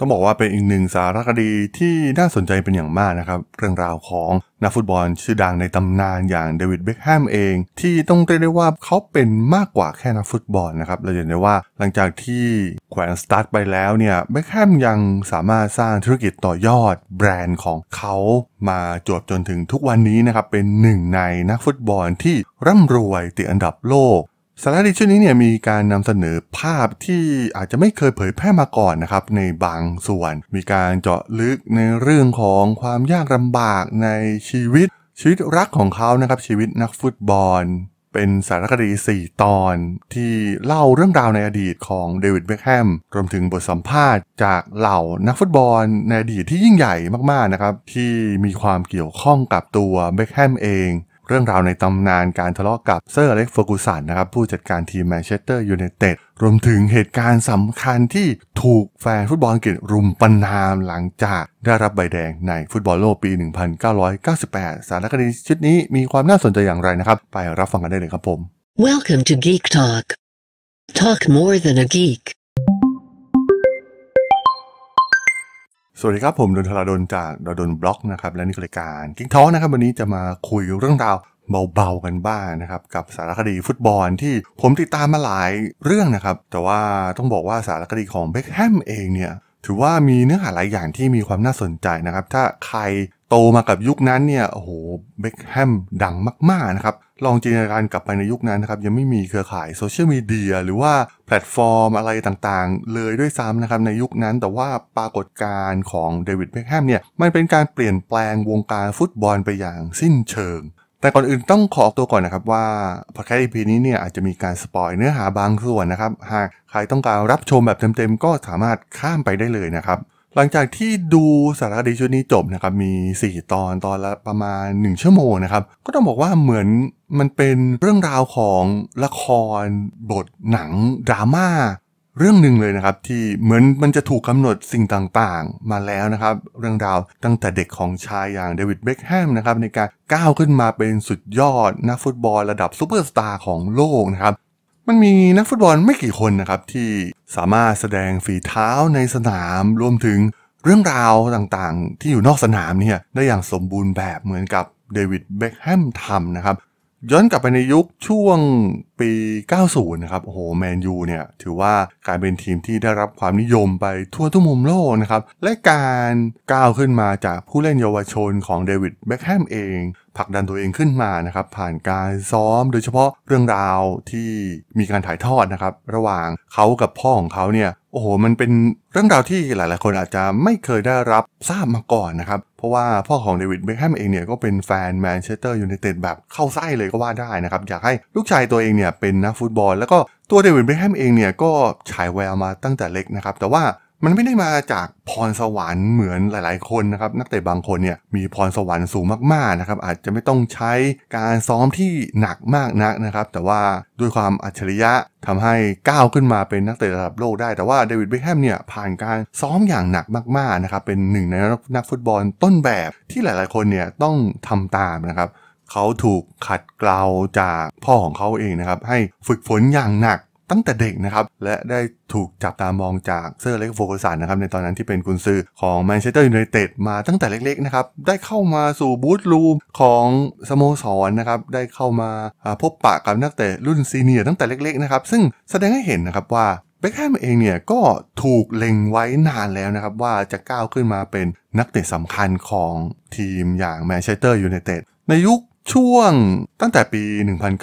ต้องบอกว่าเป็นอีกหนึ่งสารคดีที่น่าสนใจเป็นอย่างมากนะครับเรื่องราวของนักฟุตบอลชื่อดังในตำนานอย่างเดวิดเบคแฮมเองที่ต้องเรียกได้ว่าเขาเป็นมากกว่าแค่นักฟุตบอลนะครับเราเห็นได้ว่าหลังจากที่แขวนสตาร์ทไปแล้วเนี่ยเบคแฮมยังสามารถสร้างธุรกิจต่อยอดแบรนด์ของเขา มาจวบจนถึงทุกวันนี้นะครับเป็นหนึ่งในนักฟุตบอลที่ร่ำรวยติดอันดับโลกสารคดีชุดนี้เนี่ยมีการนำเสนอภาพที่อาจจะไม่เคยเผยแพร่มาก่อนนะครับในบางส่วนมีการเจาะลึกในเรื่องของความยากลาบากในชีวิตชีวิตรักของเขานะครับชีวิตนักฟุตบอลเป็นสารคดี 4 ตอนที่เล่าเรื่องราวในอดีตของเดวิดเบคแฮมรวมถึงบทสัมภาษณ์จากเหล่านักฟุตบอลในอดีตที่ยิ่งใหญ่มากๆนะครับที่มีความเกี่ยวข้องกับตัวเบคแฮมเองเรื่องราวในตำนานการทะเลาะกับเซอร์เล็กเฟอร์กูสันนะครับผู้จัดการทีมแมนเชสเตอร์ยูไนเต็ดรวมถึงเหตุการณ์สำคัญที่ถูกแฟนฟุตบอลอังกฤษรุมปนามหลังจากได้รับใบแดงในฟุตบอลโลกปี 1998 สารคดีชุดนี้มีความน่าสนใจอย่างไรนะครับ ไปรับฟังกันได้เลยครับผม Welcome to Geek Talk Talk more than a geek สวัสดีครับผมดนทราดนจากดนบล็อกนะครับและนี่คือรายการกิ๊กท้อนะครับวันนี้จะมาคุยเรื่องราวเบาๆกันบ้างนะครับกับสารคดีฟุตบอลที่ผมติดตามมาหลายเรื่องนะครับ แต่ว่าต้องบอกว่าสารคดีของเบคแฮมเองเนี่ยถือว่ามีเนื้อหาหลายอย่างที่มีความน่าสนใจนะครับถ้าใครโตมากับยุคนั้นเนี่ยโอ้โหเบคแฮมดังมากๆนะครับลองจินตนาการกลับไปในยุคนั้นนะครับยังไม่มีเครือข่ายโซเชียลมีเดียหรือว่าแพลตฟอร์มอะไรต่างๆเลยด้วยซ้ำนะครับในยุคนั้น แต่ว่าปรากฏการณ์ของเดวิดเบคแฮมเนี่ยมันเป็นการเปลี่ยนแปลงวงการฟุตบอลไปอย่างสิ้นเชิง แต่ก่อนอื่นต้องขอตัวก่อนนะครับว่าพอดแคสต์ EP นี้เนี่ยอาจจะมีการสปอยเนื้อหาบางส่วนนะครับหากใครต้องการรับชมแบบเต็มๆ ก็สามารถข้ามไปได้เลยนะครับหลังจากที่ดูสารคดีชุดนี้จบนะครับมี 4 ตอนตอนละประมาณ1ชั่วโมงนะครับก็ต้องบอกว่าเหมือนมันเป็นเรื่องราวของละครบทหนังดราม่าเรื่องหนึ่งเลยนะครับที่เหมือนมันจะถูกกำหนดสิ่งต่างๆ มาแล้วนะครับ เรื่องราวตั้งแต่เด็ก ของชายอย่าง เดวิดเบ็คแฮมนะครับในการก้าวขึ้นมาเป็นสุดยอดนักฟุตบอลระดับซูเปอร์สตาร์ของโลกนะครับมันมีนักฟุตบอลไม่กี่คนนะครับที่สามารถแสดงฝีเท้าในสนาม รวมถึงเรื่องราวต่างๆ ที่อยู่นอกสนามเนี่ยได้อย่างสมบูรณ์แบบเหมือนกับเดวิดเบ็คแฮมทำนะครับย้อนกลับไปในยุคช่วงปี 90 นะครับโอ้โหแมนยูเนี่ยถือว่ากลายเป็นทีมที่ได้รับความนิยมไปทั่วทุกมุมโลกนะครับและการก้าวขึ้นมาจากผู้เล่นเยาวชนของเดวิดเบ็คแฮมเองผลักดันตัวเองขึ้นมานะครับผ่านการซ้อมโดยเฉพาะเรื่องราวที่มีการถ่ายทอดนะครับระหว่างเขากับพ่อของเขาเนี่ยโอ้โหมันเป็นเรื่องราวที่หลายๆคนอาจจะไม่เคยได้รับทราบมาก่อนนะครับเพราะว่าพ่อของเดวิดเบคแฮมเองเนี่ยก็เป็นแฟนแมนเชสเตอร์ยูไนเต็ดแบบเข้าไส้เลยก็ว่าได้นะครับ อยากให้ลูกชายตัวเองเนี่ยเป็นนักฟุตบอล แล้วก็ตัวเดวิดเบคแฮมเองเนี่ยก็ฉายแววมาตั้งแต่เล็กนะครับแต่ว่ามันไม่ได้มาจากพรสวรรค์เหมือนหลายๆ คนนะครับนักเตะบางคนเนี่ยมีพรสวรรค์สูงมากๆนะครับอาจจะไม่ต้องใช้การซ้อมที่หนักมากนักนะครับแต่ว่าด้วยความอัจฉริยะทำให้ก้าวขึ้นมาเป็นนักเตะระดับโลกได้ แต่ว่าเดวิดเบคแฮมเนี่ยผ่านการซ้อมอย่างหนักมากๆนะครับเป็นหนึ่งในนักฟุตบอลต้นแบบที่หลายๆ คนเนี่ยต้องทำตามนะครับเขาถูกขัดเกลาจากพ่อของเขาเองนะครับให้ฝึกฝนอย่างหนักตั้งแต่เด็กนะครับและได้ถูกจับตามองจากเซอร์เล็กโฟกัสันนะครับในตอนนั้นที่เป็นกุนซือของแมนเชสเตอร์ยูไนเต็ดมาตั้งแต่เล็กๆนะครับได้เข้ามาสู่บูธรูมของสโมสรนะครับได้เข้ามาพบปะกับนักเตะรุ่นซีเนียร์ตั้งแต่เล็กๆนะครับซึ่งแสดงให้เห็นนะครับว่าเบคแฮมเองเนี่ยก็ถูกเล็งไว้นานแล้วนะครับว่าจะก้าวขึ้นมาเป็นนักเตะสำคัญของทีมอย่างแมนเชสเตอร์ยูไนเต็ดในยุคช่วงตั้งแต่ปี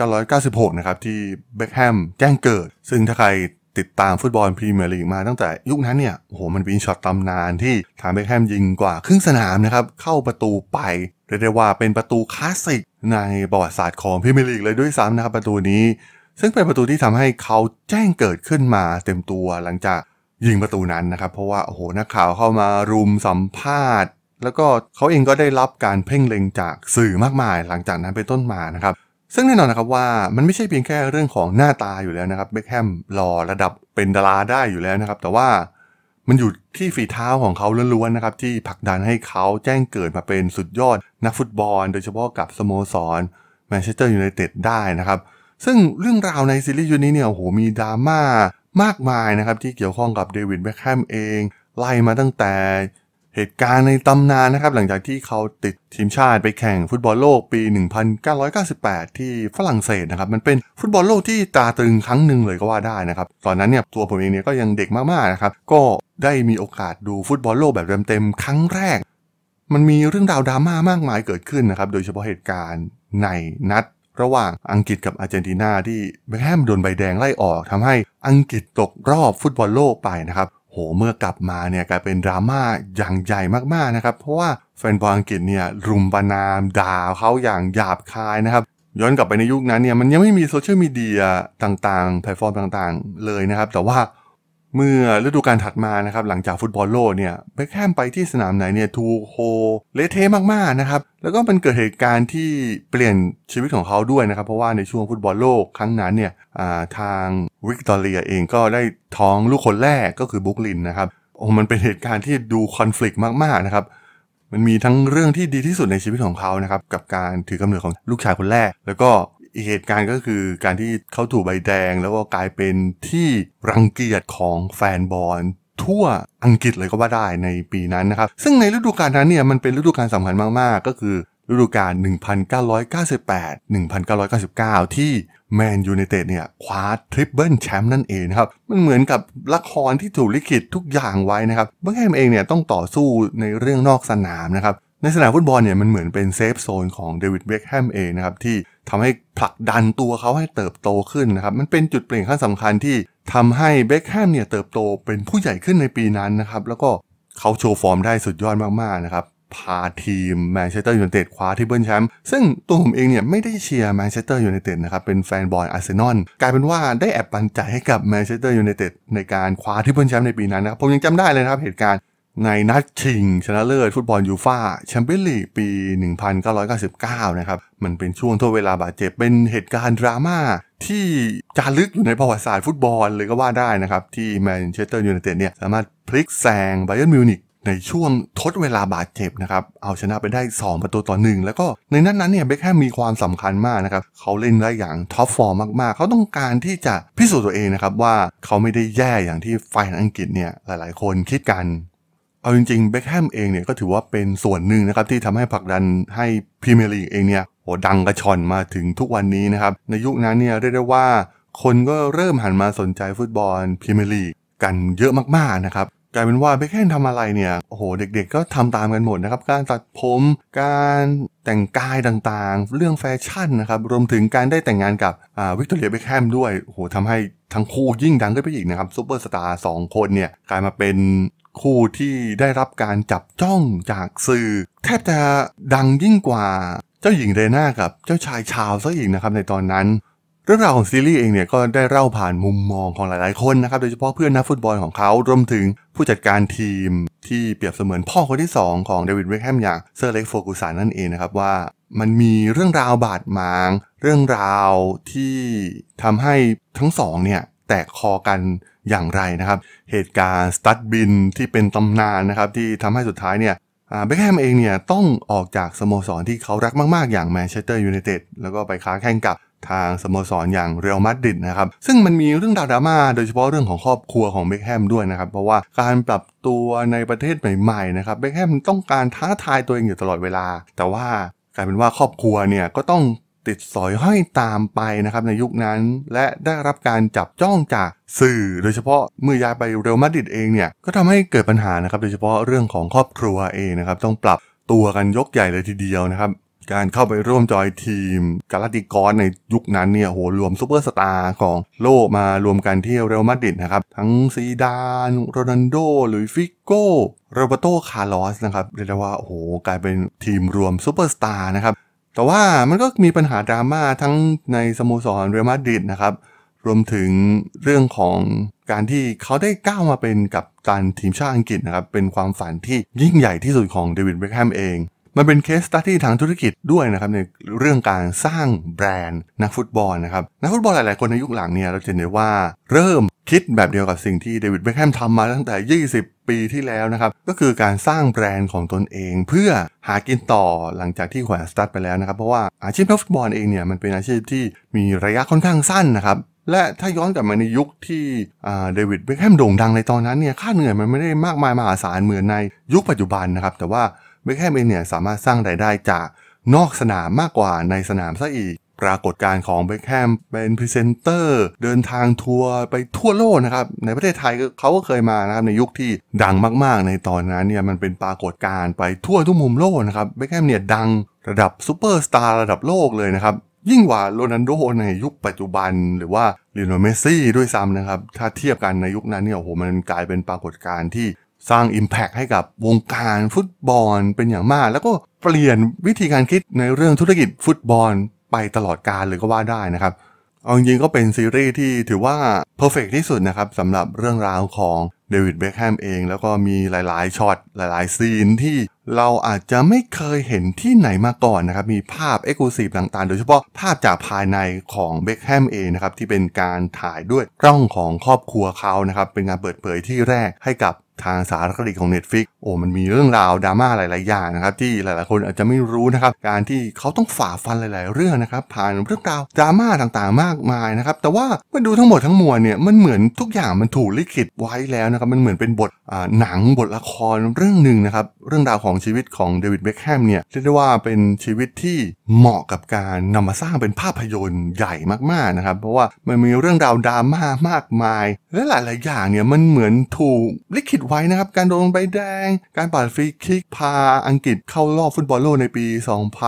1996 นะครับที่เบ็คแฮมแจ้งเกิด ซึ่งถ้าใครติดตามฟุตบอลพรีเมียร์ลีกมาตั้งแต่ยุคนั้นเนี่ยโอ้โหมันเป็นช็อตตำนานที่ทางเบ็คแฮมยิงกว่าครึ่งสนามนะครับเข้าประตูไปเรียกได้ว่าเป็นประตูคลาสสิกในประวัติศาสตร์ของพรีเมียร์ลีกเลยด้วยซ้ำนะครับประตูนี้ ซึ่งเป็นประตูที่ทำให้เขาแจ้งเกิดขึ้นมาเต็มตัวหลังจากยิงประตูนั้น นะครับ เพราะว่าโอ้โหนักข่าวเข้ามารุมสัมภาษณ์แล้วก็เขาเองก็ได้รับการเพ่งเล็งจากสื่อมากมายหลังจากนั้นเป็นต้นมานะครับ ซึ่งแน่นอนนะครับว่ามันไม่ใช่เพียงแค่เรื่องของหน้าตาอยู่แล้วนะครับเบคแฮมหล่อระดับเป็นดาราได้อยู่แล้วนะครับ แต่ว่ามันอยู่ที่ฝีเท้าของเขาล้วนๆนะครับที่ผลักดันให้เขาแจ้งเกิดมาเป็นสุดยอด นักฟุตบอลโดยเฉพาะกับสโมสรแมนเชสเตอร์ยูไนเต็ดได้นะครับ ซึ่งเรื่องราวในซีรีส์ยูนี้เนี่ยโหมีดราม่ามากมายนะครับที่เกี่ยวข้องกับเดวิดเบคแฮมเองไล่มาตั้งแต่เหตุการณ์ในตำนานนะครับหลังจากที่เขาติดทีมชาติไปแข่งฟุตบอลโลกปี 1998 ที่ฝรั่งเศสนะครับ มันเป็นฟุตบอลโลกที่ตาตึงครั้งหนึ่งเลยก็ว่าได้นะครับตอนนั้นเนี่ยตัวผมเองเนี่ยก็ยังเด็กมากๆนะครับก็ได้มีโอกาสดูฟุตบอลโลกแบบเต็มๆครั้งแรก มันมีเรื่องราวดราม่ามากมายเกิดขึ้นนะครับโดยเฉพาะเหตุการณ์ในนัด ระหว่างอังกฤษกับอาร์เจนตินาที่เบคแฮมโดนใบแดงไล่ออกทำให้อังกฤษตกรอบฟุตบอลโลกไปนะครับโห เมื่อกลับมาเนี่ยกลายเป็นดราม่าอย่างใหญ่มากๆนะครับ เพราะว่าแฟนบอลอังกฤษเนี่ยรุมประนามด่าเขาอย่างหยาบคายนะครับย้อนกลับไปในยุคนั้นเนี่ยมันยังไม่มีโซเชียลมีเดียต่างๆ แพลตฟอร์มต่างๆเลยนะครับแต่ว่าเมื่อฤดูกาลถัดมานะครับ หลังจากฟุตบอลโลกเนี่ยเบคแฮมไปที่สนามไหนเนี่ยทูโฮเลเทมากๆนะครับ แล้วก็มันเกิดเหตุการณ์ที่เปลี่ยนชีวิตของเขาด้วยนะครับเพราะว่าในช่วงฟุตบอลโลกครั้งนั้นเนี่ยทางวิกตอเรียเองก็ได้ท้องลูกคนแรกก็คือบุคลินนะครับโอ้มันเป็นเหตุการณ์ที่ดูคอน FLICT มากๆนะครับ มันมีทั้งเรื่องที่ดีที่สุดในชีวิตของเขานะครับ กับการถือกำเนิดของลูกชายคนแรกแล้วก็อีกเหตุการณ์ก็คือการที่เขาถูกใบแดง แล้วก็กลายเป็นที่รังเกียจของแฟนบอลทั่วอังกฤษเลยก็ว่าได้ในปีนั้นนะครับ ซึ่งในฤดูกาลนั้นเนี่ยมันเป็นฤดูกาลสำคัญมากๆ ก็คือฤดูกาล 1998-1999 ที่แมนยูไนเต็ดเนี่ยคว้าทริปเบิลแชมป์นั่นเองครับ มันเหมือนกับละครที่ถูกลิขิตทุกอย่างไว้นะครับเบคแฮมเองเนี่ยต้องต่อสู้ในเรื่องนอกสนามนะครับในสนามฟุตบอลเนี่ยมันเหมือนเป็นเซฟโซนของเดวิดเบคแฮมเองนะครับที่ทำให้ผลักดันตัวเขาให้เติบโตขึ้นนะครับ มันเป็นจุดเปลี่ยนขั้นสำคัญที่ ทำให้เบคแฮมเนี่ยเติบโตเป็นผู้ใหญ่ขึ้นในปีนั้นนะครับ แล้วก็เขาโชว์ฟอร์มได้สุดยอดมาก ๆ นะครับ พาทีมแมนเชสเตอร์ยูไนเต็ดคว้าที่เบิลแชมป์ซึ่งตัวผมเองเนี่ยไม่ได้เชียร์แมนเชสเตอร์ยูไนเต็ดนะครับ เป็นแฟนบอลอาร์เซนอล กลายเป็นว่าได้แอบปันใจให้กับแมนเชสเตอร์ยูไนเต็ดในการคว้าที่เบิลแชมป์ในปีนั้นนะครับ ผมยังจำได้เลยนะครับเหตุการณ์ในนัดชิงชนะเลิศฟุตบอล ยูฟ่าแชมเปี้ยนลีกปี 1999 นะครับมันเป็นช่วงทดเวลาบาดเจ็บ เป็นเหตุการณ์ดราม่าที่จารึกอยู่ในประวัติศาสตร์ฟุตบอลเลยก็ว่าได้นะครับที่แมนเชสเตอร์ยูไนเต็ดเนี่ยสามารถพลิกแซงไบเออร์มิวนิกในช่วงทดเวลาบาดเจ็บนะครับเอาชนะไปได้ 2 ประตูต่อหนึ่งแล้วก็ในนั้นั้นเนี่ยเบคแฮมมีความสำคัญมากนะครับเขาเล่นได้อย่างท็อปฟอร์มมากๆ เขาต้องการที่จะพิสูจน์ตัวเองนะครับว่าเขาไม่ได้แย่อย่างที่ฝ่ายอังกฤษเนี่ยหลายๆ คนคิดกันเอาจริงๆเบคแฮมเองเนี่ยก็ถือว่าเป็นส่วนหนึ่งนะครับที่ทำให้ผลักดันให้พรีเมียร์ลีกเองเนี่ยโหดังกระชอนมาถึงทุกวันนี้นะครับ ในยุคนั้นเนี่ยเรียกได้ว่า คนก็เริ่มหันมาสนใจฟุตบอลพรีเมียร์ลีกกันเยอะมากๆนะครับ กลายเป็นว่าเบคแฮมทำอะไรเนี่ยโอ้โหเด็กๆก็ทำตามกันหมดนะครับ การตัดผมการแต่งกายต่างๆ เรื่องแฟชั่นนะครับรวมถึงการได้แต่งงานกับวิกตอเรียเบคแฮมด้วยโอ้โหทำให้ทั้งคู่ยิ่งดังขึ้นไปอีกนะครับซูเปอร์สตาร์สองคนเนี่ยกลายมาเป็นคู่ที่ได้รับการจับจ้องจากสื่อ แทบจะดังยิ่งกว่าเจ้าหญิงเรน่ากับเจ้าชายชาวซะอีกนะครับในตอนนั้น เรื่องราวของซีรีส์เองเนี่ยก็ได้เล่าผ่านมุมมองของหลายๆคนนะครับโดยเฉพาะเพื่อนนักฟุตบอลของเขารวมถึงผู้จัดการทีมที่เปรียบเสมือนพ่อคนที่ 2 ของเดวิดเวคแฮมอย่างเซอร์เล็กโฟกุสันนั่นเองนะครับว่ามันมีเรื่องราวบาดหมางเรื่องราวที่ทำให้ทั้งสองเนี่ยแตกคอกันอย่างไรนะครับ เหตุการณ์สตัดบินที่เป็นตำนานนะครับที่ทำให้สุดท้ายเนี่ยเบคแฮมเองเนี่ยต้องออกจากสโมสรที่เขารักมาก ๆ อย่างแมนเชสเตอร์ยูไนเต็ดแล้วก็ไปค้าแข่งกับทางสโมสรออย่างเรอัลมาดริดนะครับซึ่งมันมีเรื่องดราม่าโดยเฉพาะเรื่องของครอบครัวของเบคแฮมด้วยนะครับเพราะว่าการปรับตัวในประเทศใหม่ๆนะครับเบคแฮมต้องการท้าทายตัวเองอยู่ตลอดเวลาแต่ว่ากลายเป็นว่าครอบครัวเนี่ยก็ต้องติดสอยห้อยตามไปนะครับในยุคนั้นและได้รับการจับจ้องจากสื่อ โดยเฉพาะเมื่อย้ายไปเรอัลมาดริดเองเนี่ยก็ทำให้เกิดปัญหานะครับโดยเฉพาะเรื่องของครอบครัวเองนะครับต้องปรับตัวกันยกใหญ่เลยทีเดียวนะครับการเข้าไปร่วมจอยทีมกาลาติกอนในยุคนั้นเนี่ยโหรวมซูเปอร์สตาร์ของโลกมารวมกันที่เรอัลมาดริดนะครับทั้งซีดาน โรนันโดหลุยฟิโก้โรเบโตคาร์ลอสนะครับเรียกได้ว่าโอ้โหกลายเป็นทีมรวมซูเปอร์สตาร์นะครับแต่ว่ามันก็มีปัญหาดราม่าทั้งในสโมสรเรอัลมาดริดนะครับรวมถึงเรื่องของการที่เขาได้ก้าวมาเป็นกับตันทีมชาติอังกฤษนะครับเป็นความฝันที่ยิ่งใหญ่ที่สุดของเดวิดเบคแฮมเอง มันเป็นเคสตัที่ทางธุรกิจด้วยนะครับในเรื่องการสร้างแบรนด์ นักฟุตบอลนะครับนักฟุตบอลหลายๆ คนในยุคหลังเนี่ยเราจะเห็นได้ว่าเริ่มคิดแบบเดียวกับสิ่งที่เดวิดเบคแฮมทำมาตั้งแต่ 20 ปีที่แล้วนะครับก็คือการสร้างแบรนด์ของตนเองเพื่อหากินต่อหลังจากที่แขวนสตาร์ทไปแล้วนะครับเพราะว่าอาชีพนักฟุตบอลเองเนี่ยมันเป็นอาชีพที่มีระยะค่อนข้างสั้นนะครับและถ้าย้อนกลับมาในยุคที่เดวิดเบคแฮมโด่งดังในตอนนั้นเนี่ยค่าเหนื่อยมันไม่ได้มากมายมหาศาลเหมือนในยุคปัจจุบันนะครับแต่ว่าเบคแฮมเองเนี่ยสามารถสร้างรายได้จากนอกสนามมากกว่าในสนามซะอีกปรากฏการ์ของเบคแฮมเป็นพรีเซนเตอร์เดินทางทัวร์ไปทั่วโลกนะครับในประเทศไทยเขาก็เคยมานะครับในยุคที่ดังมากๆ ในตอนนั้นเนี่ยมันเป็นปรากฏการ์ไปทั่วทุกมุมโลกนะครับเบคแฮมเนี่ยดังระดับซูเปอร์สตาร์ระดับโลกเลยนะครับยิ่งกว่าโรนันโดในยุคปัจจุบันหรือว่าลิโนเมซี่ด้วยซ้ำนะครับถ้าเทียบกันในยุคนั้นเนี่ยโอ้โหมันกลายเป็นปรากฏการณ์ที่สร้าง Impact ให้กับวงการฟุตบอลเป็นอย่างมาก แล้วก็เปลี่ยนวิธีการคิดในเรื่องธุรกิจ ฟุตบอลไปตลอดกาลเลยก็ว่าได้นะครับเอาจริงก็เป็นซีรีส์ที่ถือว่าเพอร์เฟกที่สุดนะครับสำหรับเรื่องราวของเดวิดเบคแฮมเอง แล้วก็มีหลายๆช็อตหลายๆ ซีนที่ เราอาจจะไม่เคยเห็นที่ไหนมาก่อนนะครับ มีภาพเอ็กซ์คลูซีฟต่างๆ โดยเฉพาะภาพจากภายในของเบคแฮมเองนะครับ ที่เป็นการถ่ายด้วยกล้องของครอบครัวเขานะครับเป็นงานเปิดเผยที่แรกให้กับทางสารคดีของ Netflix โอ้มันมีเรื่องราวดราม่าหลายๆ อย่างนะครับที่หลายๆคนอาจจะไม่รู้นะครับการที่เขาต้องฝ่าฟันหลายๆ เรื่องนะครับผ่านเรื่องราวดราม่าต่างๆ มากมายนะครับแต่ว่าเมื่อดูทั้งหมดทั้งมวลเนี่ยมันเหมือนทุกอย่างมันถูกลิขิตไว้แล้วนะครับมันเหมือนเป็นบทหนังบทละครเรื่องหนึ่งนะครับ เรื่องราวของชีวิตของเดวิดเบคแฮมเนี่ยเรียกได้ว่าเป็นชีวิตที่เหมาะกับการนำมาสร้างเป็นภาพยนตร์ใหญ่มากๆนะครับเพราะว่ามันมีเรื่องราวดราม่ามากมายและหลายๆอย่างเนี่ยมันเหมือนถูก ลิขิตไว้นะครับ การโดนใบแดง การปาดฟรีคิกพาอังกฤษเข้ารอบฟุตบอลโลกในปี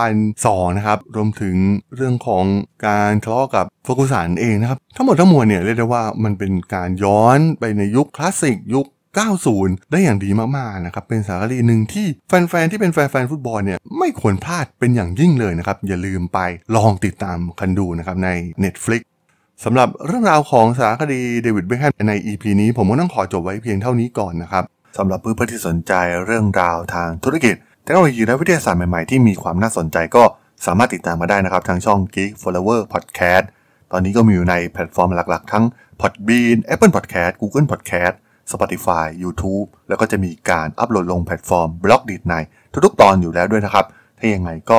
2002 นะครับรวมถึงเรื่องของการทะเลาะกับฟฟกุสันเองนะครับทั้งหมดทั้งมวลเนี่ย เรียกได้ว่ามันเป็นการย้อนไปในยุคคลาสสิกยุค 90 ได้อย่างดีมาก ๆ นะครับเป็นสารีหนึ่งที่แฟน ๆ ที่เป็นแฟนๆฟุตบอลเนี่ยไม่ควรพลาดเป็นอย่างยิ่งเลยนะครับอย่าลืมไปลองติดตามกันดูนะครับใน Netflix สำหรับเรื่องราวของสารคดีเดวิดเบคแฮมใน EP นี้ ผมก็ต้องขอจบไว้เพียงเท่านี้ก่อนนะครับ สำหรับเพื่อนๆที่สนใจเรื่องราวทางธุรกิจ เทคโนโลยีและวิทยาศาสตร์ใหม่ ๆ ที่มีความน่าสนใจก็สามารถติดตามมาได้นะครับทางช่อง Geek Flower Podcast ตอนนี้ก็มีอยู่ในแพลตฟอร์มหลัก ๆทั้ง Podbean Apple Podcast Google Podcast Spotify YouTube แล้วก็จะมีการอัปโหลดลงแพลตฟอร์มบล็อกดีดในทุกๆ ตอนอยู่แล้วด้วยนะครับ ถ้าอย่างไรก็